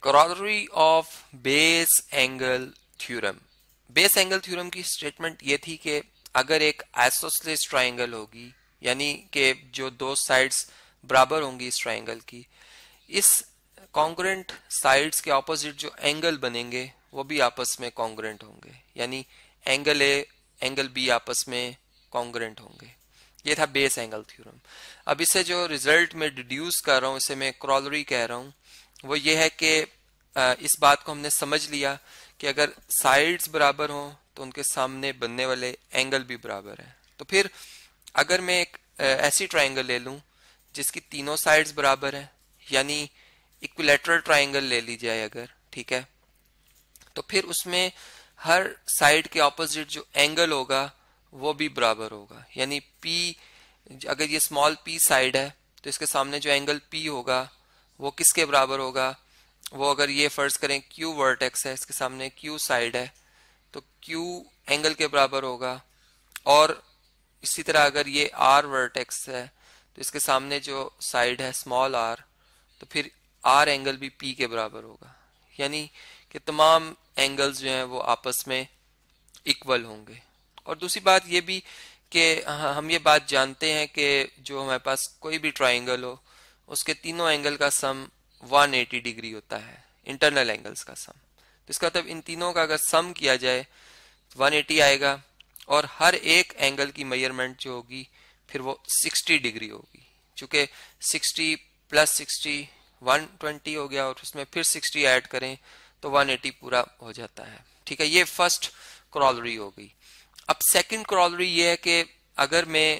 Corollary of base angle theorem. Base angle theorem की statement ये थी कि अगर एक आइसोसलेस ट्राइंगल होगी यानी कि जो दो साइड्स बराबर होंगी इस ट्राइंगल की इस कॉन्ग्रेंट साइड्स के ऑपोजिट जो एंगल बनेंगे वो भी आपस में कॉन्ग्रेंट होंगे यानी एंगल ए एंगल बी आपस में कॉन्ग्रेंट होंगे ये था बेस एंगल थ्योरम अब इसे जो रिजल्ट में डिड्यूस कर रहा हूँ इसे मैं क्रॉलरी कह रहा हूँ वो ये है कि इस बात को हमने समझ लिया कि अगर साइड्स बराबर हों तो उनके सामने बनने वाले एंगल भी बराबर हैं तो फिर अगर मैं एक ऐसी ट्राइंगल ले लूँ जिसकी तीनों साइड्स बराबर हैं यानी इक्विलेटरल ट्राइंगल ले ली जाए अगर ठीक है तो फिर उसमें हर साइड के ऑपोजिट जो एंगल होगा वो भी बराबर होगा यानी पी अगर ये स्मॉल पी साइड है तो इसके सामने जो एंगल पी होगा वो किसके बराबर होगा वो अगर ये फ़र्ज़ करें Q वर्टेक्स है इसके सामने Q साइड है तो Q एंगल के बराबर होगा और इसी तरह अगर ये R वर्टेक्स है तो इसके सामने जो साइड है स्मॉल r तो फिर r एंगल भी P के बराबर होगा यानी कि तमाम एंगल्स जो हैं वो आपस में इक्वल होंगे और दूसरी बात ये भी कि हाँ, हम ये बात जानते हैं कि जो हमारे पास कोई भी ट्राइंगल हो उसके तीनों एंगल का सम 180 डिग्री होता है इंटरनल एंगल्स का सम तो इसका मतलब इन तीनों का अगर सम किया जाए 180 आएगा और हर एक एंगल की मेजरमेंट जो होगी फिर वो 60 डिग्री होगी चूंकि 60 प्लस 60 120 हो गया और उसमें फिर 60 ऐड करें तो 180 पूरा हो जाता है ठीक है ये फर्स्ट क्रॉलरी हो गई अब सेकंड क्रॉलरी ये है कि अगर मैं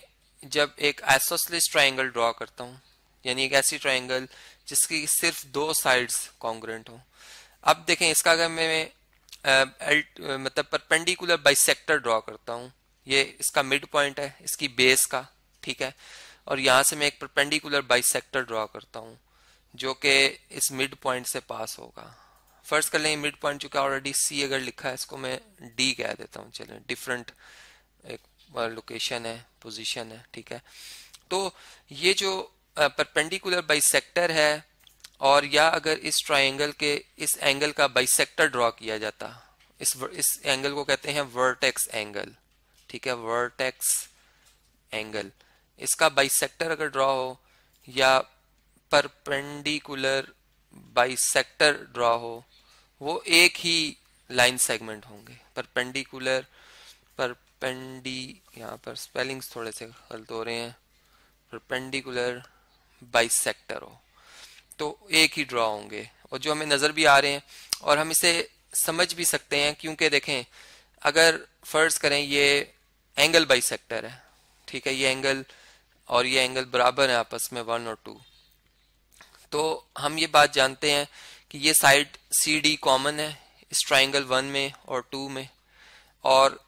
जब एक एसोसलिस ट्राइंगल ड्रॉ करता हूँ यानी एक ऐसी ट्राइंगल जिसकी सिर्फ दो साइड्स कॉन्ग्रेंट हो अब देखें इसका अगर मैं एल्ट मतलब परपेंडिकुलर बाइसेक्टर ड्रॉ करता हूँ ये इसका मिड पॉइंट है इसकी बेस का ठीक है और यहाँ से मैं एक परपेंडिकुलर बाइसेक्टर ड्रॉ करता हूँ जो कि इस मिड पॉइंट से पास होगा फर्ज कर लें मिड पॉइंट चूंकि ऑलरेडी सी अगर लिखा है इसको मैं डी कह देता हूँ चलें डिफरेंट एक लोकेशन है पोजिशन है ठीक है तो ये जो परपेंडिकुलर बाइसेक्टर है और या अगर इस ट्राइंगल के इस एंगल का बाइसेक्टर ड्रॉ किया जाता इस इस एंगल को कहते हैं वर्टेक्स एंगल ठीक है वर्टेक्स एंगल इसका बाइसेक्टर अगर ड्रॉ हो या परपेंडिकुलर बाइसेक्टर ड्रॉ हो वो एक ही लाइन सेगमेंट होंगे परपेंडिकुलर परपेंडी यहाँ पर स्पेलिंग्स थोड़े से गलत हो रहे हैं परपेंडिकुलर सेक्टर हो तो एक ही ड्रॉ होंगे और जो हमें नज़र भी आ रहे हैं और हम इसे समझ भी सकते हैं क्योंकि देखें अगर फ़र्ज़ करें ये एंगल बाई सेक्टर है ठीक है ये एंगल और ये एंगल बराबर है आपस में वन और टू तो हम ये बात जानते हैं कि ये साइड सी डी कॉमन है इस ट्राइंगल वन में और टू में और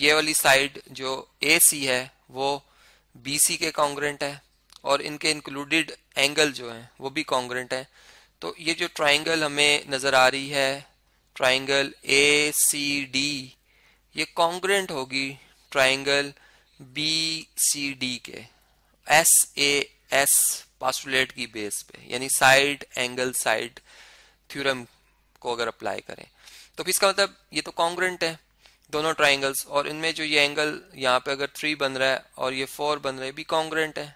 ये वाली साइड जो ए सी है वो बी सी के कॉन्ग्रेंट है और इनके इंक्लूडेड एंगल जो हैं वो भी कॉन्ग्रेंट हैं तो ये जो ट्राइंगल हमें नज़र आ रही है ट्राइंगल ए सी डी ये कॉन्ग्रेंट होगी ट्राइंगल बी सी डी के एस ए एस पासुलेट की बेस पे यानी साइड एंगल साइड थ्योरम को अगर अप्लाई करें तो फिर इसका मतलब ये तो कॉन्ग्रेंट है दोनों ट्राइंगल्स और इनमें जो ये एंगल यहाँ पे अगर थ्री बन रहा है और ये फोर बन रहा है भी कॉन्ग्रेंट है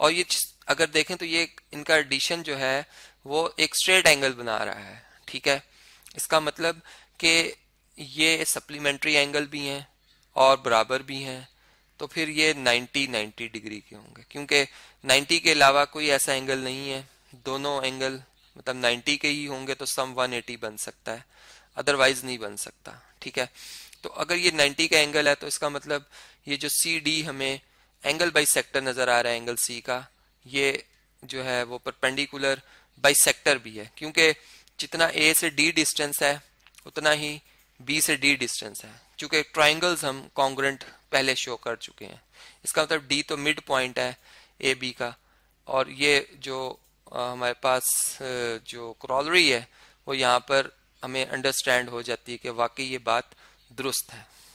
और ये अगर देखें तो ये इनका एडिशन जो है वो एक स्ट्रेट एंगल बना रहा है ठीक है इसका मतलब कि ये सप्लीमेंट्री एंगल भी हैं और बराबर भी हैं तो फिर ये 90 90 डिग्री के होंगे क्योंकि 90 के अलावा कोई ऐसा एंगल नहीं है दोनों एंगल मतलब 90 के ही होंगे तो सम 180 बन सकता है अदरवाइज नहीं बन सकता ठीक है तो अगर ये 90 का एंगल है तो इसका मतलब ये जो सी डी हमें एंगल बाई सेक्टर नज़र आ रहा है एंगल सी का ये जो है वो परपेंडिकुलर बाई सेक्टर भी है क्योंकि जितना ए से डी डिस्टेंस है उतना ही बी से डी डिस्टेंस है क्योंकि ट्राइंगल्स हम कॉन्ग्रेंट पहले शो कर चुके हैं इसका मतलब डी तो मिड पॉइंट है ए बी का और ये जो हमारे पास जो क्रॉलरी है वो यहाँ पर हमें अंडरस्टैंड हो जाती है कि वाकई ये बात दुरुस्त है